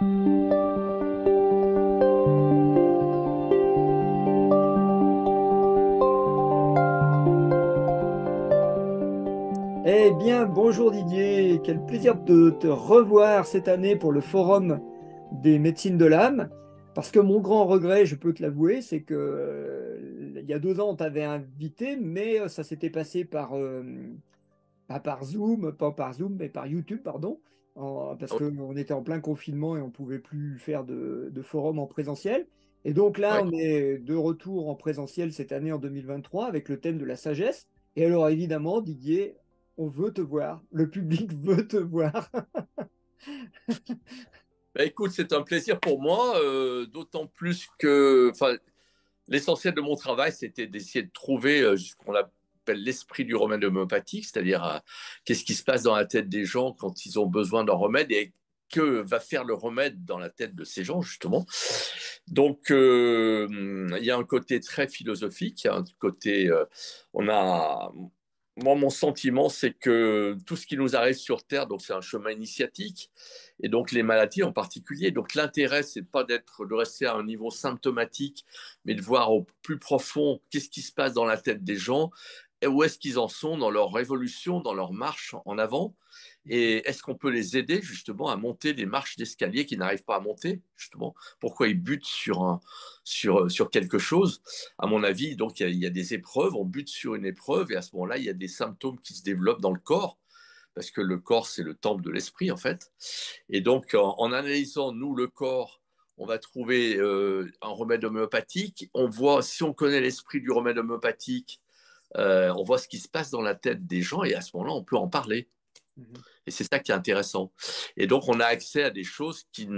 Eh bien, bonjour Didier, quel plaisir de te revoir cette année pour le Forum des médecines de l'âme. Parce que mon grand regret, je peux te l'avouer, c'est que euh, il y a deux ans, on t'avait invité, mais euh, ça s'était passé par, euh, pas par Zoom, pas par Zoom, mais par YouTube, pardon parce oh. qu'on était en plein confinement et on ne pouvait plus faire de, de, forum en présentiel. Et donc là, on est de retour en présentiel cette année en 2023 avec le thème de la sagesse. Et alors évidemment, Didier, on veut te voir, le public veut te voir. bah écoute, c'est un plaisir pour moi, euh, d'autant plus que l'essentiel de mon travail, c'était d'essayer de trouver, euh, ce qu'on a l'esprit du remède homéopathique, c'est-à-dire euh, qu'est-ce qui se passe dans la tête des gens quand ils ont besoin d'un remède et que va faire le remède dans la tête de ces gens, justement. Donc, euh, il y a un côté très philosophique, un côté, euh, on a, moi, mon sentiment, c'est que tout ce qui nous arrive sur Terre, donc c'est un chemin initiatique, et donc les maladies en particulier. Donc, l'intérêt, c'est pas d'être, de rester à un niveau symptomatique, mais de voir au plus profond qu'est-ce qui se passe dans la tête des gens où est-ce qu'ils en sont dans leur révolution, dans leur marche en avant Et est-ce qu'on peut les aider justement à monter des marches d'escalier qu'ils n'arrivent pas à monter Justement, pourquoi ils butent sur, sur, sur quelque chose À mon avis, donc il y, a des épreuves, on bute sur une épreuve et à ce moment-là, il y a des symptômes qui se développent dans le corps. Parce que le corps, c'est le temple de l'esprit, en fait. Et donc, en, analysant, nous, le corps, on va trouver euh, un remède homéopathique. On voit, si on connaît l'esprit du remède homéopathique, euh, on voit ce qui se passe dans la tête des gens et à ce moment-là, on peut en parler. Mhm. Et c'est ça qui est intéressant. Et donc, on a accès à des choses qui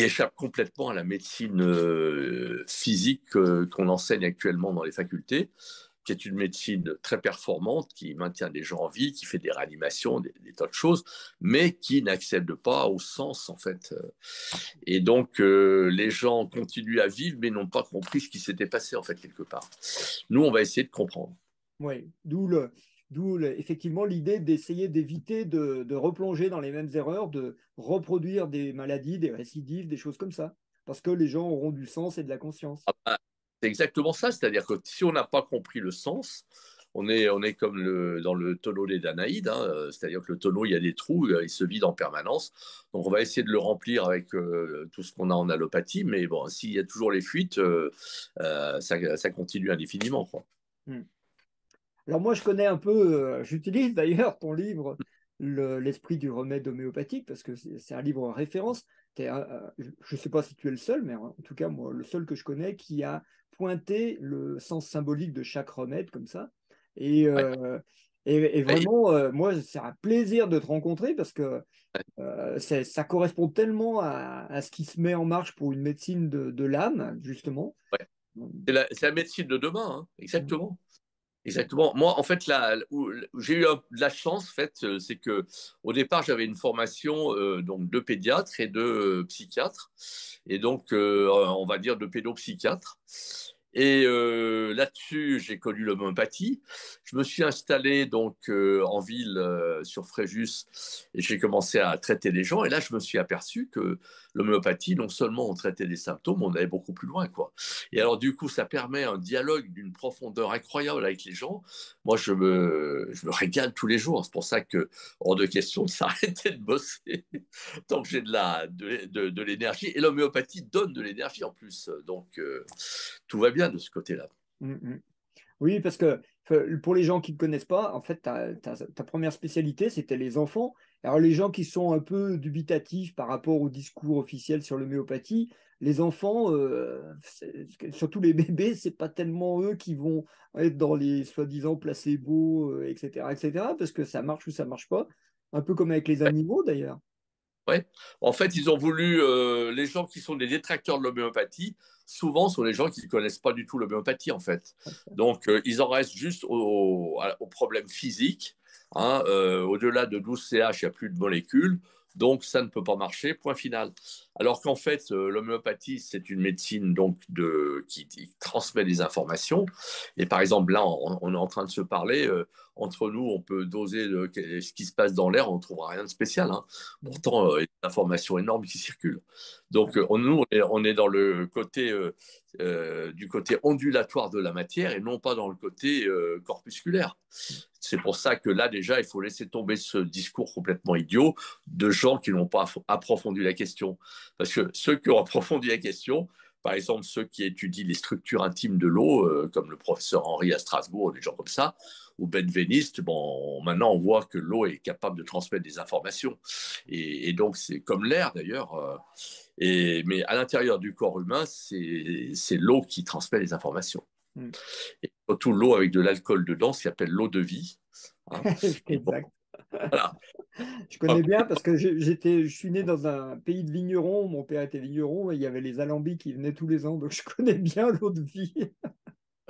échappent complètement à la médecine euh, physique euh, qu'on enseigne actuellement dans les facultés qui est une médecine très performante, qui maintient des gens en vie, qui fait des réanimations, des, tas de choses, mais qui n'accède pas au sens, en fait. Et donc, euh, les gens continuent à vivre, mais n'ont pas compris ce qui s'était passé, en fait, quelque part. Nous, on va essayer de comprendre. Oui, d'où le, D'où effectivement l'idée d'essayer d'éviter de, replonger dans les mêmes erreurs, de reproduire des maladies, des récidives, des choses comme ça. Parce que les gens auront du sens et de la conscience. Ah bah, c'est exactement ça, c'est-à-dire que si on n'a pas compris le sens, on est, on est comme le, dans le tonneau des Danaïdes, hein, euh, c'est-à-dire que le tonneau, il y a des trous, euh, il se vide en permanence. Donc on va essayer de le remplir avec euh, tout ce qu'on a en allopathie, mais bon, s'il y a toujours les fuites, ça, continue indéfiniment. Quoi. Hmm. Alors moi, je connais un peu, j'utilise d'ailleurs ton livre l'esprit du remède homéopathique, parce que c'est un livre en référence. je ne sais pas si tu es le seul, mais en tout cas, moi, le seul que je connais qui a pointé le sens symbolique de chaque remède comme ça. Et, euh, et, vraiment, euh, moi, c'est un plaisir de te rencontrer parce que euh, ça correspond tellement à, à, ce qui se met en marche pour une médecine de, de l'âme, justement. C'est la, médecine de demain, hein, exactement. Exactement. Moi, en fait, j'ai eu de la chance, en fait, euh, c'est que au départ, j'avais une formation euh, donc de pédiatre et de euh, psychiatre, et donc on va dire de pédopsychiatre. Et là-dessus, j'ai connu l'homéopathie. Je me suis installé donc euh, en ville euh, sur Fréjus et j'ai commencé à traiter les gens. Et là, je me suis aperçu que l'homéopathie, non seulement on traitait des symptômes, on allait beaucoup plus loin. quoi. Et alors, du coup, ça permet un dialogue d'une profondeur incroyable avec les gens. Moi, je me, je me régale tous les jours. C'est pour ça que, hors de question de s'arrêter de bosser tant que j'ai de, la, de, de, l'énergie. Et l'homéopathie donne de l'énergie en plus. Donc, euh, tout va bien de ce côté-là. Mmh, mmh. Oui, parce que pour les gens qui ne connaissent pas, en fait, ta, première spécialité, c'était les enfants. Alors, les gens qui sont un peu dubitatifs par rapport au discours officiel sur l'homéopathie, les enfants, euh, surtout les bébés, ce n'est pas tellement eux qui vont être dans les soi-disant placebo, euh, etc., etc., parce que ça marche ou ça marche pas, un peu comme avec les animaux d'ailleurs. En fait, ils ont voulu. Euh, les gens qui sont des détracteurs de l'homéopathie, souvent, sont les gens qui ne connaissent pas du tout l'homéopathie, en fait. Donc, euh, ils en restent juste aux au, problèmes physiques. Hein, euh, au-delà de 12 CH, il n'y a plus de molécules. Donc ça ne peut pas marcher, point final. Alors qu'en fait, euh, l'homéopathie, c'est une médecine donc de, qui, transmet des informations. Et par exemple, là, on, est en train de se parler. Euh, entre nous, on peut doser ce qui se passe dans l'air, on ne trouvera rien de spécial. Hein. Pourtant, euh, d'informations énormes qui circulent. Donc, euh, on, nous, on est, dans le côté, euh, euh, du côté ondulatoire de la matière et non pas dans le côté corpusculaire. C'est pour ça que là, déjà, il faut laisser tomber ce discours complètement idiot de gens qui n'ont pas approfondi la question. Parce que ceux qui ont approfondi la question, par exemple ceux qui étudient les structures intimes de l'eau, euh, comme le professeur Henri à Strasbourg, des gens comme ça, ou Benveniste, bon, maintenant on voit que l'eau est capable de transmettre des informations. Et, donc c'est comme l'air d'ailleurs. Euh, mais à l'intérieur du corps humain, c'est l'eau qui transmet les informations. Hmm. Et surtout l'eau avec de l'alcool dedans, ce qu'on appelle l'eau de vie. Hein. exact. Je connais bien parce que j'étais, je suis né dans un pays de vignerons. Mon père était vigneron et il y avait les alambics qui venaient tous les ans. Donc, je connais bien l'eau de vie.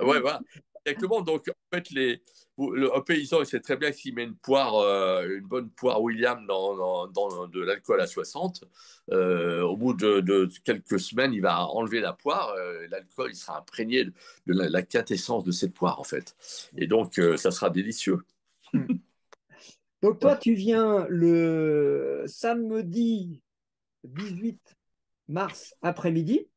Ouais, voilà. Exactement. Donc, en fait, les, un paysan, il sait très bien qu'il met une poire, euh, une bonne poire William dans, dans, de l'alcool à 60, euh, au bout de, quelques semaines, il va enlever la poire. Euh, l'alcool, il sera imprégné de la, quintessence de cette poire, en fait. Et donc, ça sera délicieux. Hmm. Donc toi, tu viens le samedi 18 mars après-midi.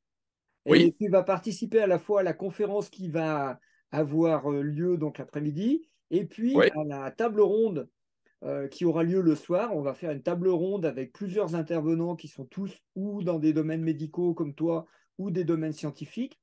Et tu vas participer à la fois à la conférence qui va avoir euh, lieu donc l'après-midi et puis à la table ronde euh, qui aura lieu le soir. On va faire une table ronde avec plusieurs intervenants qui sont tous ou dans des domaines médicaux comme toi ou des domaines scientifiques.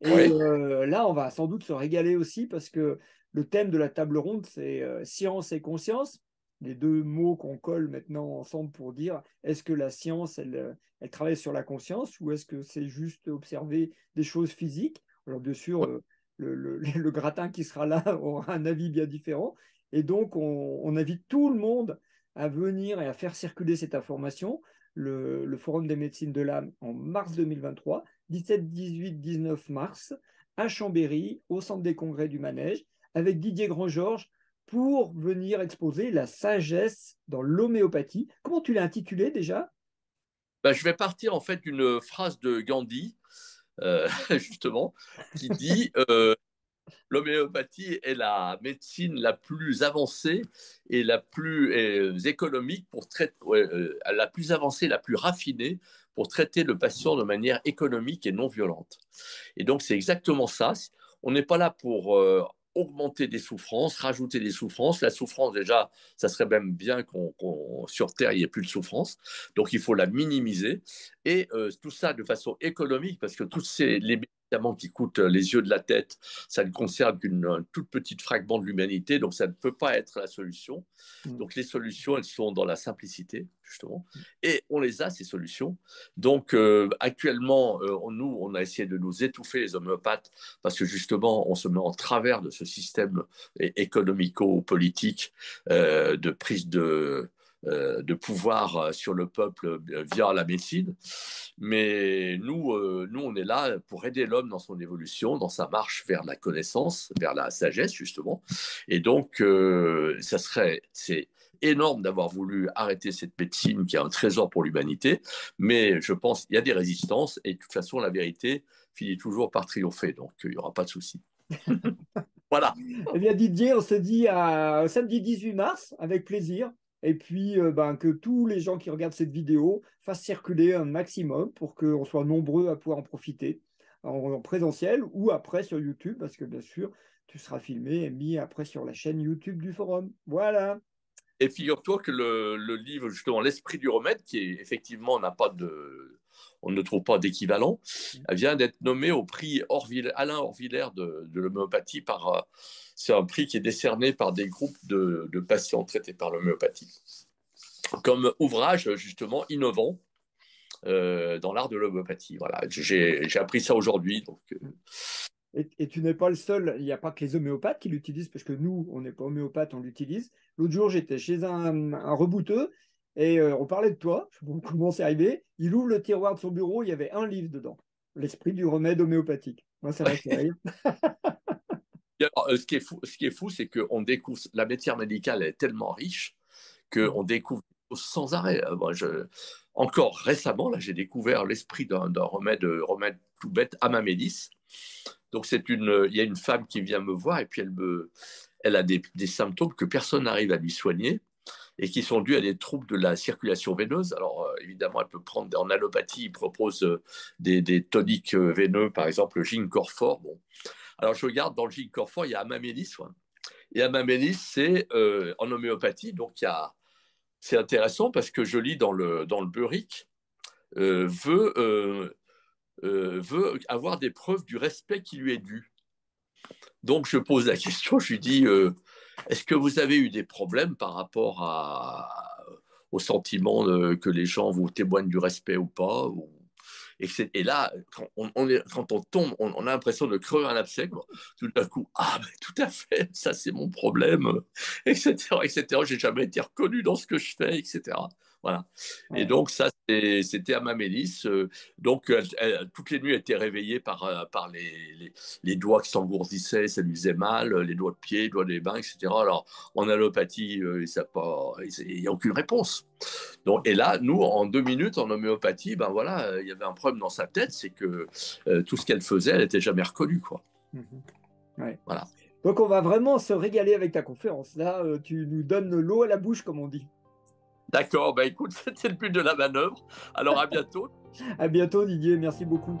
Et euh, là, on va sans doute se régaler aussi parce que le thème de la table ronde, c'est science et conscience les deux mots qu'on colle maintenant ensemble pour dire est-ce que la science, elle, euh, travaille sur la conscience ou est-ce que c'est juste observer des choses physiques Alors bien sûr, euh, le, gratin qui sera là aura un avis bien différent. Et donc, on, invite tout le monde à venir et à faire circuler cette information. Le, le Forum des médecines de l'âme en mars 2023, 17, 18, 19 mars, à Chambéry, au Centre des congrès du Manège, avec Didier Grand-Georges, pour venir exposer la sagesse dans l'homéopathie. Comment tu l'as intitulé déjà bah, Je vais partir en fait d'une phrase de Gandhi, euh, justement, qui dit euh, l'homéopathie est la médecine la plus avancée et la plus euh, économique pour traiter, euh, la plus avancée, la plus raffinée pour traiter le patient de manière économique et non violente. Et donc c'est exactement ça. On n'est pas là pour augmenter des souffrances, rajouter des souffrances. La souffrance, déjà, ça serait même bien qu'on, sur Terre, il n'y ait plus de souffrance. Donc, il faut la minimiser. Et euh, tout ça de façon économique, parce que tous ces, les qui coûte euh, les yeux de la tête, ça ne concerne qu'une toute petite fragment de l'humanité, donc ça ne peut pas être la solution. Mm. Donc les solutions, elles sont dans la simplicité, justement, et on les a, ces solutions. Donc euh, actuellement, euh, nous, on a essayé de nous étouffer, les homéopathes, parce que justement, on se met en travers de ce système économico-politique de prise de, de pouvoir sur le peuple via la médecine. Mais nous, euh, nous, on est là pour aider l'homme dans son évolution, dans sa marche vers la connaissance, vers la sagesse, justement. Et donc, euh, ça serait, c'est énorme d'avoir voulu arrêter cette médecine qui est un trésor pour l'humanité, mais je pense qu'il y a des résistances et de toute façon, la vérité finit toujours par triompher, donc il n'y aura pas de souci. voilà. Eh bien, Didier, on se dit à samedi 18 mars avec plaisir et puis euh, ben, que tous les gens qui regardent cette vidéo fassent circuler un maximum pour qu'on soit nombreux à pouvoir en profiter en, présentiel ou après sur YouTube, parce que bien sûr, tu seras filmé et mis après sur la chaîne YouTube du forum. Voilà. Et figure-toi que le, livre, justement, L'Esprit du Remède, qui effectivement n'a pas de. On ne trouve pas d'équivalent, mm. vient d'être nommé au prix Alain Orvillère de, l'homéopathie. Euh, c'est un prix qui est décerné par des groupes de, patients traités par l'homéopathie. Comme ouvrage, justement, innovant euh, dans l'art de l'homéopathie. Voilà, j'ai, appris ça aujourd'hui. Donc, euh, et, tu n'es pas le seul, il n'y a pas que les homéopathes qui l'utilisent, parce que nous, on n'est pas homéopathe, on l'utilise. L'autre jour, j'étais chez un, un rebouteux et euh, on parlait de toi, je comment c'est arrivé. Il ouvre le tiroir de son bureau, il y avait un livre dedans, L'esprit du remède homéopathique. Moi, ça m'a euh, ce qui est fou, c'est que découvre la matière médicale est tellement riche qu'on mm. découvre sans arrêt. Euh, encore récemment, là, j'ai découvert l'esprit d'un remède, remède tout bête, Amamélis, donc c'est une, euh, il y a une femme qui vient me voir et puis elle me, elle a des, symptômes que personne n'arrive à lui soigner et qui sont dus à des troubles de la circulation veineuse. Alors euh, évidemment, elle peut prendre en allopathie, il propose euh, des, toniques veineux, par exemple le Bon, alors je regarde dans le Gincorfort, il y a Amamélis. Et Amamélis, c'est en homéopathie, donc il y a, c'est intéressant parce que je lis dans le dans le Buric, veut euh, veut avoir des preuves du respect qui lui est dû. Donc je pose la question, je lui dis, euh, est-ce que vous avez eu des problèmes par rapport au sentiment euh, que les gens vous témoignent du respect ou pas et, là, quand on, tombe, on, a l'impression de crever un abcès. Tout d'un coup, ah, mais tout à fait, ça c'est mon problème, etc. etc. J'ai jamais été reconnu dans ce que je fais, etc. Et donc, ça, c'était à Mamélis. Euh, donc, euh, toutes les nuits, elle était réveillée par, euh, par les, les, doigts qui s'engourdissaient, ça lui faisait mal, les doigts de pied, les doigts des mains, etc. Alors, en allopathie, il n'y a aucune réponse. Donc, et là, nous, en deux minutes, en homéopathie, ben voilà, il y avait un problème dans sa tête, c'est que tout ce qu'elle faisait, elle n'était jamais reconnue, quoi. Mhm. Voilà. Donc, on va vraiment se régaler avec ta conférence. Là, tu nous donnes l'eau à la bouche, comme on dit. D'accord, bah écoute, c'était le but de la manœuvre. Alors à bientôt. à bientôt Didier, merci beaucoup.